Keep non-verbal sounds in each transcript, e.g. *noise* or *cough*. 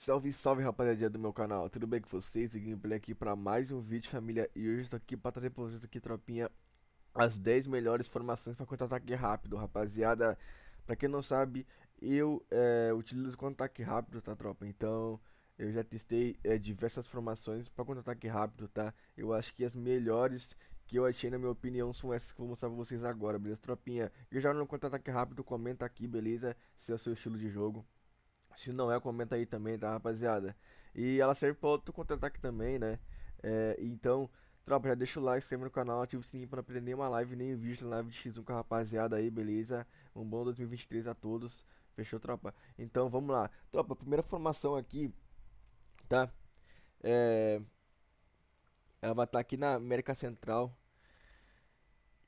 Salve, salve rapaziada do meu canal, tudo bem com vocês? E Gameplay aqui para mais um vídeo família E hoje estou aqui para trazer para vocês aqui, tropinha As 10 melhores formações para contra-ataque rápido, rapaziada Para quem não sabe, eu é, utilizo contra-ataque rápido, tá tropa? Então, eu já testei é, diversas formações para contra-ataque rápido, tá? Eu acho que as melhores que eu achei, na minha opinião, são essas que eu vou mostrar pra vocês agora, beleza, tropinha? E já no contra-ataque rápido, comenta aqui, beleza? Se é o seu estilo de jogo se não é, comenta aí também, tá, rapaziada? E ela serve para outro contra-ataque também, né? É, então, tropa, já deixa o like, se inscreve no canal, ativa o sininho para não perder nenhuma live, nem vídeo na live de X1 com a rapaziada aí, beleza? Um bom 2023 a todos. Fechou, tropa? Então, vamos lá. Tropa, primeira formação aqui, tá? É... Ela vai estar tá aqui na América Central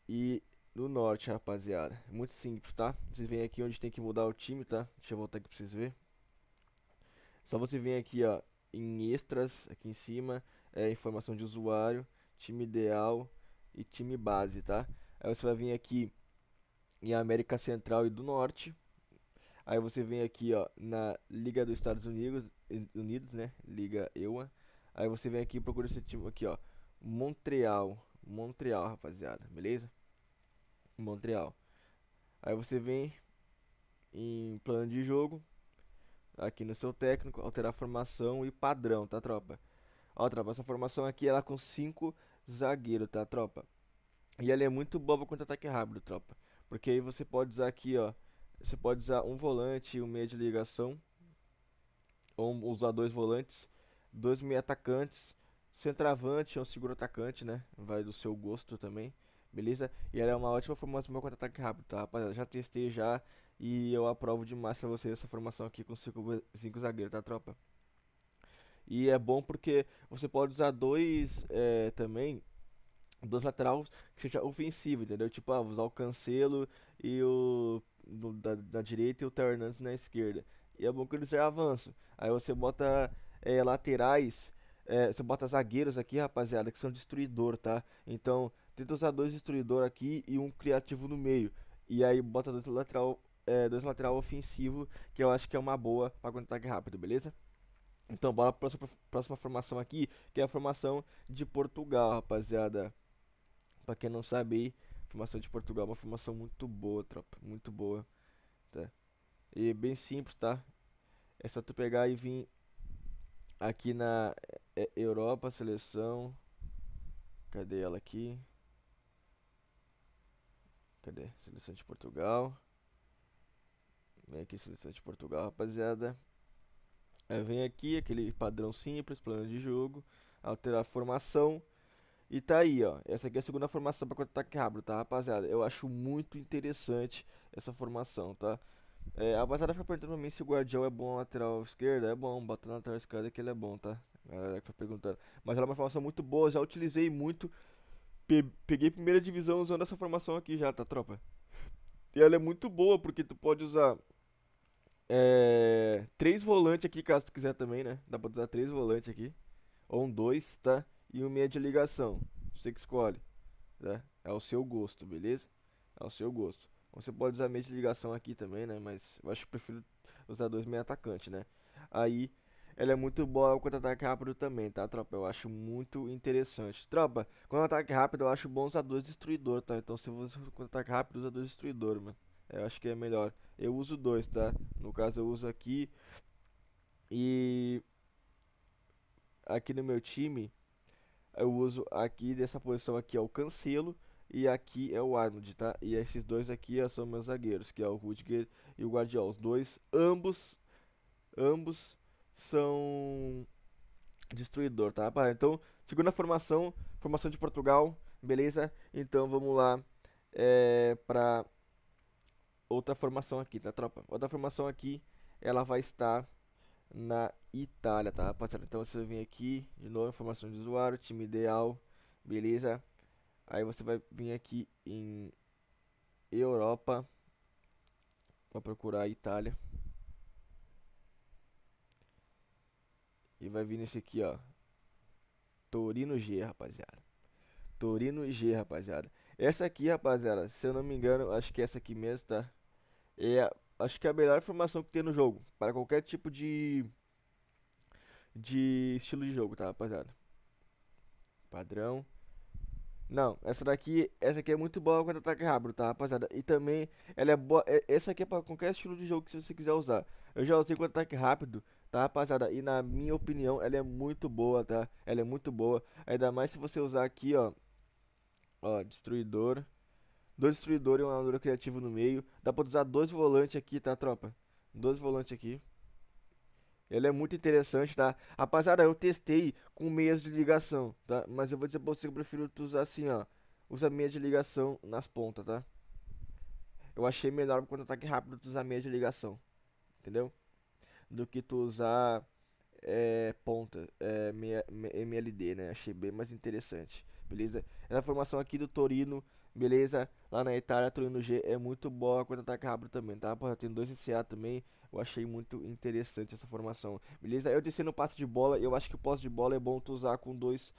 e no Norte, rapaziada. Muito simples, tá? Vocês vêm aqui onde tem que mudar o time, tá? Deixa eu voltar aqui pra vocês verem. Só você vem aqui ó, em extras, aqui em cima, é informação de usuário, time ideal e time base, tá? Aí você vai vir aqui em América Central e do Norte. Aí você vem aqui ó, na Liga dos Estados Unidos, Unidos, né? Liga EUA. Aí você vem aqui e procura esse time aqui, ó. Montreal. Montreal, rapaziada, beleza? Montreal. Aí você vem em plano de jogo aqui no seu técnico, alterar formação e padrão, tá, tropa? Ó, tropa, essa formação aqui ela é com 5 zagueiro, tá, tropa? E ela é muito boa contra ataque rápido, tropa. Porque aí você pode usar aqui, ó. Você pode usar um volante, um meia de ligação. Ou usar dois volantes, dois meia atacantes, centroavante ou um seguro atacante, né? Vai do seu gosto também. Beleza? E ela é uma ótima formação para contra-ataque rápido, tá, rapaziada? Já testei já, e eu aprovo demais pra vocês essa formação aqui com 5 zagueiros, tá, tropa? E é bom porque você pode usar dois é, também, dois laterais que seja ofensivo, entendeu? Tipo, ah, usar o Cancelo e o no, da, da, direita e o Theo Hernandes na esquerda. E é bom que eles já avançam. Aí você bota é, laterais, é, você bota zagueiros aqui, rapaziada, que são destruidor, tá? Então, tenta usar dois destruidor aqui e um criativo no meio. E aí bota dois lateral é, dois lateral ofensivo, que eu acho que é uma boa para contra-ataque rápido, beleza? Então, bora para a próxima, próxima formação aqui, que é a formação de Portugal, rapaziada. Para quem não sabe, a formação de Portugal é uma formação muito boa, tropa, muito boa, tá? E bem simples, tá? É só tu pegar e vir aqui na é, é, Europa, seleção. Cadê ela aqui? Cadê? Seleção de Portugal. Vem aqui, seleção de Portugal, rapaziada. Aí é, vem aqui, aquele padrão simples, plano de jogo, alterar a formação. E tá aí, ó. Essa aqui é a segunda formação para contra-ataque rápido, tá, rapaziada? Eu acho muito interessante essa formação, tá? É, a batalha fica perguntando pra mim se o Guardião é bom na lateral esquerda. É bom, bota na lateral esquerda que ele é bom, tá? A galera que foi perguntando. Mas ela é uma formação muito boa, já utilizei muito. Pe peguei primeira divisão usando essa formação aqui já, tá, tropa? E ela é muito boa, porque tu pode usar é, três volantes aqui, caso tu quiser também, né? Dá pra usar três volantes aqui. Ou um dois, tá? E um meia de ligação. Você que escolhe. Né? É ao seu gosto, beleza? É ao seu gosto. Você pode usar meia de ligação aqui também, né? Mas eu acho que prefiro usar dois meia atacante, né? Aí, ela é muito boa ao contra-ataque rápido também, tá, tropa? Eu acho muito interessante. Tropa, quando ataque rápido eu acho bom usar dois destruidor, tá? Então se você contra-ataque rápido, usa dois destruidor, mano. É, eu acho que é melhor eu uso dois, tá? No caso eu uso aqui e aqui no meu time eu uso aqui dessa posição aqui é o Cancelo e aqui é o Arnold, tá? E esses dois aqui são meus zagueiros, que é o Rudiger e o Guardiola. Os dois, ambos, ambos são destruidor, tá? Então, segunda formação, formação de Portugal, beleza? Então vamos lá é, eh, para outra formação aqui, tá, tropa? Outra formação aqui, ela vai estar na Itália, tá, rapaziada? Então você vem aqui, de novo, informação de usuário, time ideal, beleza? Aí você vai vir aqui em Europa, vai procurar a Itália. E vai vir nesse aqui, ó. Torino G, rapaziada. Torino G, rapaziada. Essa aqui, rapaziada, se eu não me engano, acho que é essa aqui mesmo, tá? É, acho que é a melhor formação que tem no jogo, para qualquer tipo de de estilo de jogo, tá, rapaziada? Padrão. Não, essa daqui, essa aqui é muito boa contra ataque rápido, tá, rapaziada? E também, ela é boa, é, essa aqui é para qualquer estilo de jogo que você quiser usar. Eu já usei contra ataque rápido, tá, rapaziada? E na minha opinião, ela é muito boa, tá? Ela é muito boa, ainda mais se você usar aqui, ó, ó, destruidor dois destruidores e um lançador criativo no meio. Dá pra usar dois volantes aqui, tá, tropa? Dois volantes aqui. ele é muito interessante, tá? Rapaziada, eu testei com meias de ligação, tá? Mas eu vou dizer pra você que eu prefiro usar assim, ó. Usa meia de ligação nas pontas, tá? Eu achei melhor quando ataque rápido tu usar meia de ligação. Entendeu? Do que tu usar é, ponta, é, meia, MLD, né? Achei bem mais interessante, beleza? Essa é formação aqui do Torino Beleza? Lá na Itália, a Torino G é muito boa contra tá ataque rápido também, tá? Porra, tem dois em CA também. Eu achei muito interessante essa formação. Beleza? Eu desci no passe de bola. Eu acho que o passe de bola é bom tu usar com dois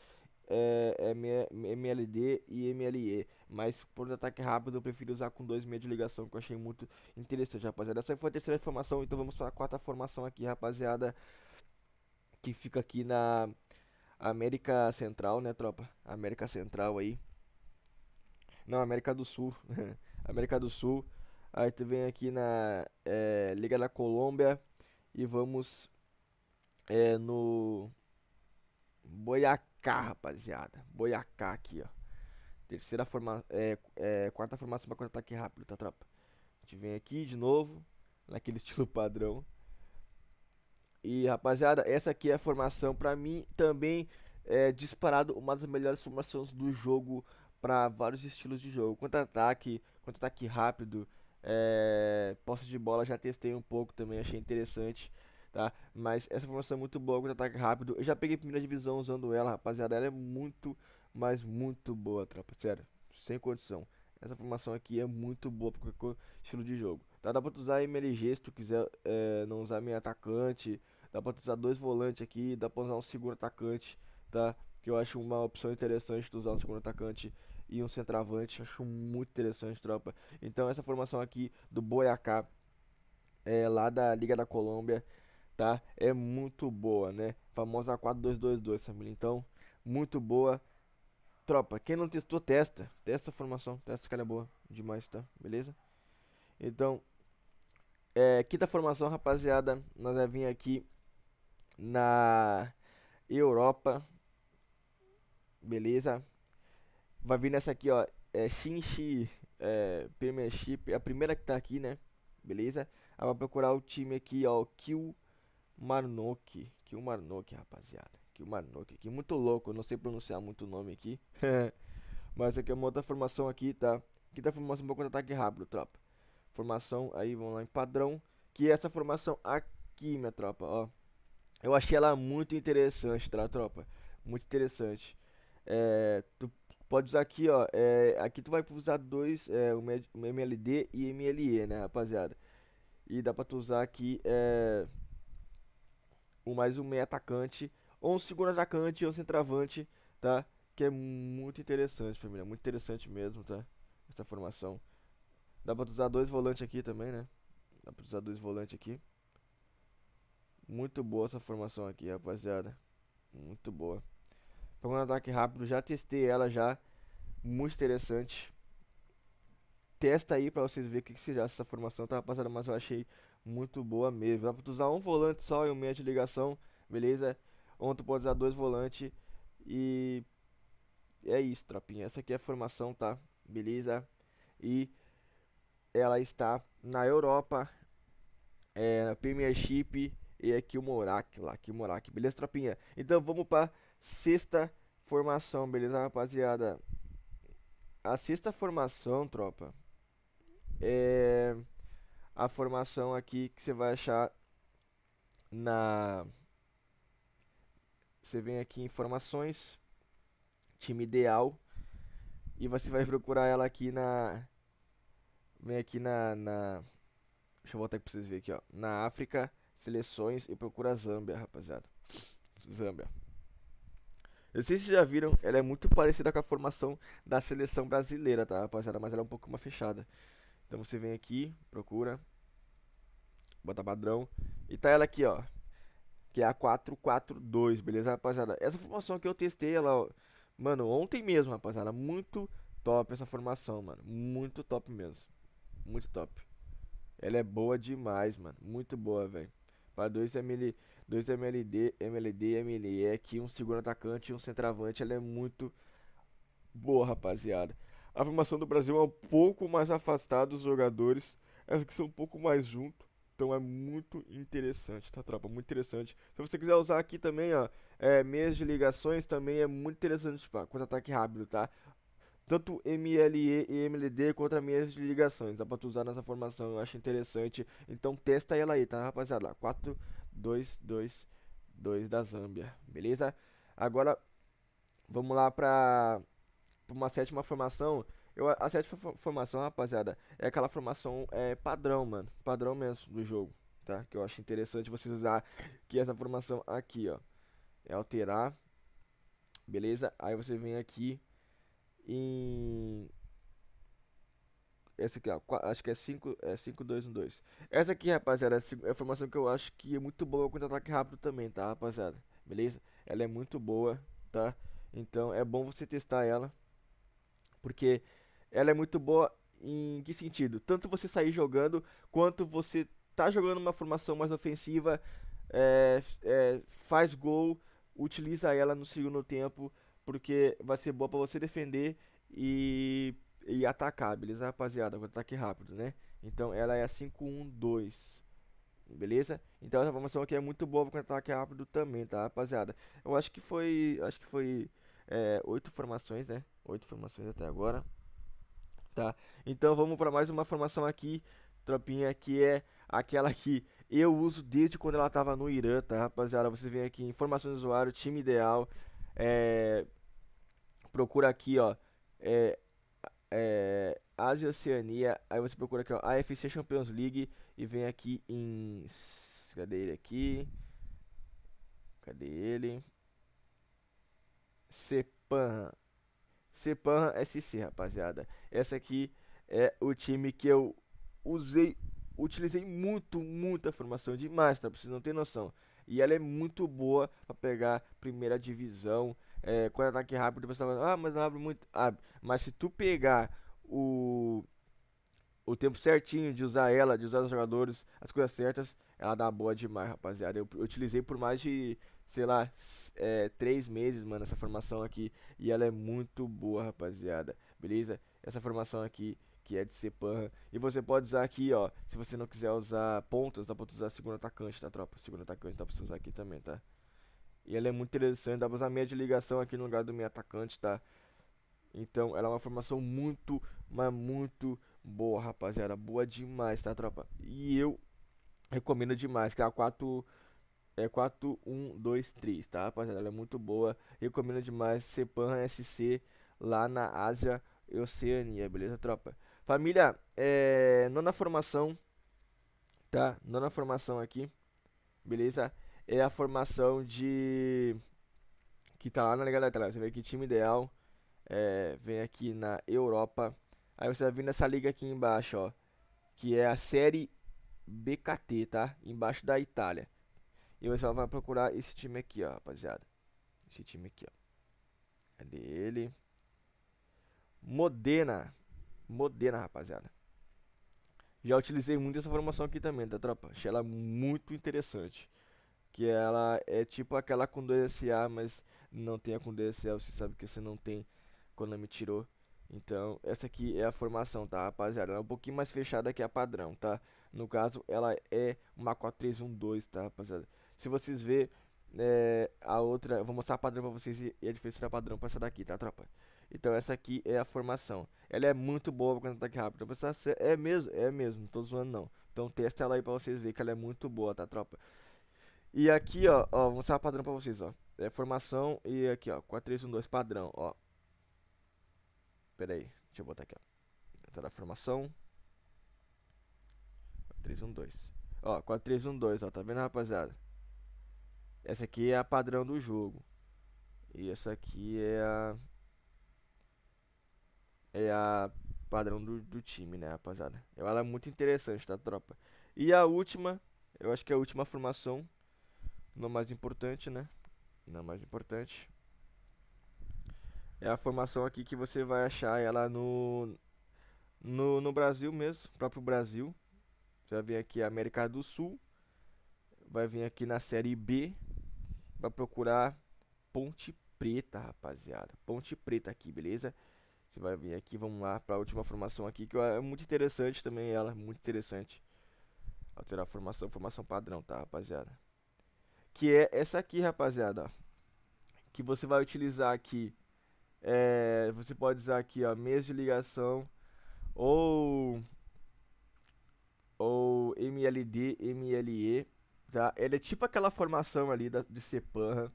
é, é MLD e MLE. Mas por ataque rápido eu prefiro usar com dois meia de ligação, que eu achei muito interessante, rapaziada. Essa foi a terceira formação, então vamos para a quarta formação aqui, rapaziada. Que fica aqui na América Central, né, tropa? América Central aí. Não, América do Sul. *laughs* América do Sul. Aí tu vem aqui na é, Liga da Colômbia e vamos é, no Boiacá, rapaziada. Boiacá aqui, ó. Terceira forma, É, é, quarta formação para contra ataque rápido, tá, tropa? A gente vem aqui de novo. Naquele *laughs* estilo padrão. E rapaziada, essa aqui é a formação para mim também é disparado uma das melhores formações do jogo para vários estilos de jogo. quanto ataque quanto ataque rápido, é, posse de bola já testei um pouco também, achei interessante, tá? Mas essa formação é muito boa contra-ataque rápido. Eu já peguei primeira divisão usando ela, rapaziada. Ela é muito, mas muito boa, tropa. Sério, sem condição. Essa formação aqui é muito boa para qualquer estilo de jogo. Tá? Dá para usar MLG se tu quiser é, não usar meio atacante. Dá para usar dois volantes aqui, dá para usar um seguro atacante, tá? que eu acho uma opção interessante de usar um segundo atacante e um centroavante. Acho muito interessante, tropa. Então, essa formação aqui do Boyacá, é, lá da Liga da Colômbia, tá? É muito boa, né? Famosa 4-2-2-2, família. Então, muito boa. Tropa, quem não testou, testa. Testa a formação, testa que ela é boa demais, tá? Beleza? Então, é, quinta formação, rapaziada. Nós vai vir aqui na Europa, Beleza? Vai vir nessa aqui, ó. É Shinchi é, Premiership. É a primeira que tá aqui, né? Beleza? Aí vai procurar o time aqui, ó. Kill Marnock. Kill Marnock, rapaziada. Kill Marnock aqui. Muito louco. não sei pronunciar muito o nome aqui. *laughs* Mas aqui é uma outra formação aqui, tá? Aqui tá formação para de ataque rápido, tropa. Formação aí, vamos lá em padrão. Que é essa formação aqui, minha tropa, ó. Eu achei ela muito interessante, tá, tropa? Muito interessante. É, tu pode usar aqui, ó. É, aqui tu vai usar dois, é, um MLD e MLE, né, rapaziada? E dá pra tu usar aqui é, um mais um meia atacante, ou um segundo atacante, ou um centroavante, tá? Que é muito interessante, família. Muito interessante mesmo, tá? Essa formação. Dá pra usar dois volantes aqui também, né? Dá pra usar dois volantes aqui. Muito boa essa formação aqui, rapaziada. Muito boa. Pegou um ataque rápido, já testei ela já. Muito interessante. Testa aí pra vocês verem o que, que seja essa formação, tá passando Mas eu achei muito boa mesmo. Dá pra tu usar um volante só e um meia de ligação, beleza? Ou tu pode usar dois volantes. E é isso, tropinha. Essa aqui é a formação, tá? Beleza? E ela está na Europa, é, na Premiership e aqui o Morak lá, aqui o Morak, beleza, tropinha? Então vamos para sexta formação, beleza, rapaziada? A sexta formação, tropa, é a formação aqui que você vai achar na. Você vem aqui em formações, time ideal, e você vai procurar ela aqui na. Vem aqui na. na... Deixa eu voltar aqui pra vocês verem aqui, ó. Na África, seleções e procura Zâmbia, rapaziada. Zâmbia. Eu sei se vocês já viram, ela é muito parecida com a formação da seleção brasileira, tá, rapaziada? Mas ela é um pouco mais fechada. Então você vem aqui, procura, bota padrão. E tá ela aqui, ó. Que é a 442, beleza, rapaziada? Essa formação que eu testei, ela. Mano, ontem mesmo, rapaziada. Muito top essa formação, mano. Muito top mesmo. Muito top. Ela é boa demais, mano. Muito boa, velho. Para 2 ml dois MLD, MLD, MLE aqui, é um segundo atacante e um centroavante. Ela é muito boa, rapaziada. A formação do Brasil é um pouco mais afastada dos jogadores, essa que são um pouco mais junto. Então é muito interessante, tá, tropa? Muito interessante. Se você quiser usar aqui também, ó, é, meias de ligações também é muito interessante para tipo, contra-ataque rápido, tá? tanto MLE e MLD contra meias de ligações. Dá pra tu usar nessa formação, eu acho interessante. Então testa ela aí, tá, rapaziada? 4 2, 2, 2 da Zâmbia, beleza? Agora vamos lá para uma sétima formação. Eu, a sétima formação, rapaziada, é aquela formação é, padrão, mano. Padrão mesmo do jogo, tá? Que eu acho interessante vocês usar que essa formação aqui, ó. É alterar, beleza? Aí você vem aqui em essa aqui, ó, acho que é 5, é 5, 2, 1, 2. Essa aqui, rapaziada, é, é a formação que eu acho que é muito boa contra ataque rápido também, tá, rapaziada? Beleza? Ela é muito boa, tá? Então é bom você testar ela, porque ela é muito boa em que sentido? Tanto você sair jogando, quanto você tá jogando uma formação mais ofensiva, é, é, faz gol, utiliza ela no segundo tempo, porque vai ser boa para você defender e e beleza, rapaziada, com ataque rápido, né? Então ela é a 512. Beleza? Então essa formação aqui é muito boa para ataque rápido também, tá, rapaziada? Eu acho que foi, acho que foi é, oito formações, né? Oito formações até agora. Tá? Então vamos para mais uma formação aqui, tropinha, que é aquela que eu uso desde quando ela tava no Irã, tá, rapaziada? Você vem aqui em formação do usuário, time ideal, é... procura aqui, ó, é, é, Ásia Oceania, aí você procura aqui, ó, AFC Champions League e vem aqui em. Cadê ele aqui? Cadê ele? Sepan. Sepan SC, rapaziada. Essa aqui é o time que eu usei, utilizei muito, muita formação de Master, tá? pra vocês não terem noção. E ela é muito boa para pegar primeira divisão, é, com é ataque rápido, o fala, ah, mas não abre muito. Abre. Mas se tu pegar o, o tempo certinho de usar ela, de usar os jogadores, as coisas certas, ela dá boa demais, rapaziada. Eu, eu utilizei por mais de, sei lá, é, três meses, mano, essa formação aqui. E ela é muito boa, rapaziada. Beleza? Essa formação aqui que é de ser E você pode usar aqui, ó. Se você não quiser usar pontas, dá pra usar segundo atacante, tá, tropa? Segundo atacante dá pra usar aqui também, tá? E ela é muito interessante, dá pra usar meia de ligação aqui no lugar do meu atacante, tá? Então, ela é uma formação muito, mas muito boa, rapaziada. Boa demais, tá, tropa? E eu recomendo demais, que é a 4... É 4, 1, 2, 3, tá, rapaziada? Ela é muito boa. Recomendo demais sepan SC lá na Ásia e Oceania, beleza, tropa? Família, é... Nona formação, tá? Nona formação aqui, beleza? é a formação de. que tá lá na Liga da Itália. Você vê que time ideal é, vem aqui na Europa. Aí você vai vir nessa liga aqui embaixo, ó. Que é a Série BKT, tá? Embaixo da Itália. E você vai procurar esse time aqui, ó, rapaziada. Esse time aqui, ó. Cadê é ele? Modena. Modena, rapaziada. Já utilizei muito essa formação aqui também, tá, tropa? Achei ela muito interessante que ela é tipo aquela com 2SA, mas não tem a com 2SA, você sabe que você não tem quando me tirou. Então, essa aqui é a formação, tá, rapaziada? Ela é um pouquinho mais fechada que a padrão, tá? No caso, ela é uma 4312, tá, rapaziada? Se vocês verem é, a outra, eu vou mostrar a padrão pra vocês e a diferença da padrão pra essa daqui, tá, tropa? Então, essa aqui é a formação. Ela é muito boa pra ataque rápido. Pensar, é mesmo, é mesmo, não tô zoando não. Então, testa ela aí pra vocês verem que ela é muito boa, tá, tropa? E aqui, ó, ó vou mostrar padrão pra vocês, ó. É formação e aqui, ó, 4312 padrão, ó. Pera aí, deixa eu botar aqui, ó. Entrar a formação. 4312. Ó, 4312, ó, tá vendo, rapaziada? Essa aqui é a padrão do jogo. E essa aqui é a... É a padrão do, do time, né, rapaziada? Ela é muito interessante, tá, tropa? E a última, eu acho que é a última formação no mais importante, né? Na mais importante. É a formação aqui que você vai achar ela no no, no Brasil mesmo, próprio Brasil. Você vai vir aqui América do Sul, vai vir aqui na série B, vai procurar Ponte Preta, rapaziada. Ponte Preta aqui, beleza? Você vai vir aqui, vamos lá para a última formação aqui, que é muito interessante também ela, muito interessante. Alterar a formação, formação padrão, tá, rapaziada? que é essa aqui, rapaziada, que você vai utilizar aqui. É, você pode usar aqui a mesa de ligação ou ou MLD, MLE, tá? Ela é tipo aquela formação ali da, de Sepanha,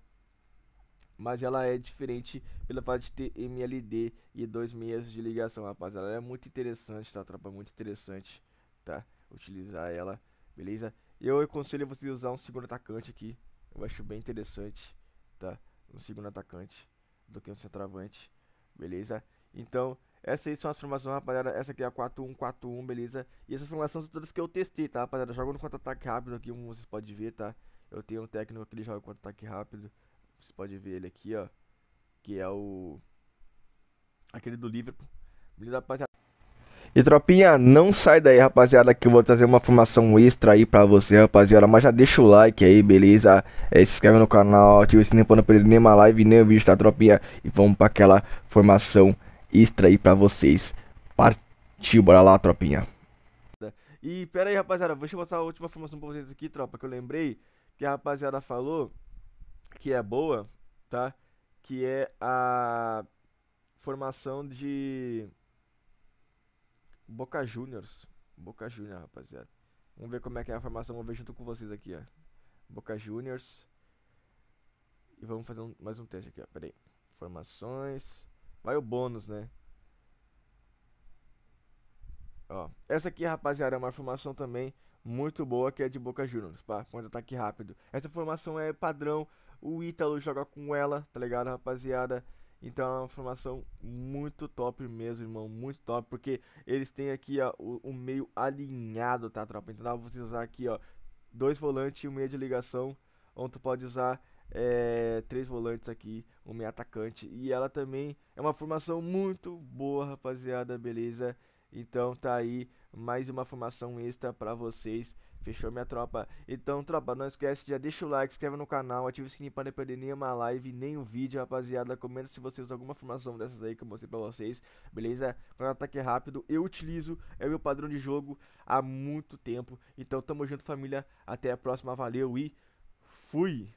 mas ela é diferente pela parte de ter MLD e dois meias de ligação, rapaziada. Ela é muito interessante, tá, tropa? Muito interessante, tá? Utilizar ela, beleza? Eu aconselho você usar um segundo atacante aqui, eu acho bem interessante, tá? Um segundo atacante do que um centroavante, beleza? Então, essas aí são as formações, rapaziada. Essa aqui é a 4-1-4-1, beleza? E essas formações são todas que eu testei, tá, rapaziada? Jogo no contra-ataque rápido aqui, como vocês podem ver, tá? Eu tenho um técnico que ele joga contra-ataque rápido. Vocês podem ver ele aqui, ó. Que é o... Aquele do Liverpool. Beleza, rapaziada? E tropinha, não sai daí, rapaziada, que eu vou trazer uma formação extra aí pra você, rapaziada. Mas já deixa o like aí, beleza? É, se inscreve no canal, ativa o sininho pra não perder nenhuma live, nem o vídeo, tá, tropinha? E vamos pra aquela formação extra aí pra vocês. Partiu, bora lá, tropinha. E pera aí, rapaziada, vou te mostrar a última formação pra vocês aqui, tropa, que eu lembrei que a rapaziada falou que é boa, tá? Que é a formação de Boca Juniors. Boca Juniors, rapaziada. Vamos ver como é que é a formação. Vou ver junto com vocês aqui, ó. Boca Juniors. E vamos fazer um, mais um teste aqui, ó. Pera aí. Formações. Vai o bônus, né? Ó. Essa aqui, rapaziada, é uma formação também muito boa que é de Boca Juniors, pá. Contra-ataque rápido. Essa formação é padrão. O Ítalo joga com ela, tá ligado, rapaziada? Então é uma formação muito top mesmo, irmão. Muito top. Porque eles têm aqui, ó, o, o meio alinhado, tá, tropa? Então dá pra você usar aqui, ó, dois volantes e um meio de ligação. Onde tu pode usar é, três volantes aqui, um meio atacante. E ela também é uma formação muito boa, rapaziada, beleza? Então tá aí mais uma formação extra para vocês Fechou minha tropa. Então, tropa, não esquece, já deixa o like, inscreve no canal, ativa o sininho para não perder nenhuma live, nem um vídeo, rapaziada. Comenta se vocês alguma formação dessas aí que eu mostrei pra vocês, beleza? Quando o ataque é rápido, eu utilizo, é meu padrão de jogo há muito tempo. Então, tamo junto, família. Até a próxima, valeu e fui!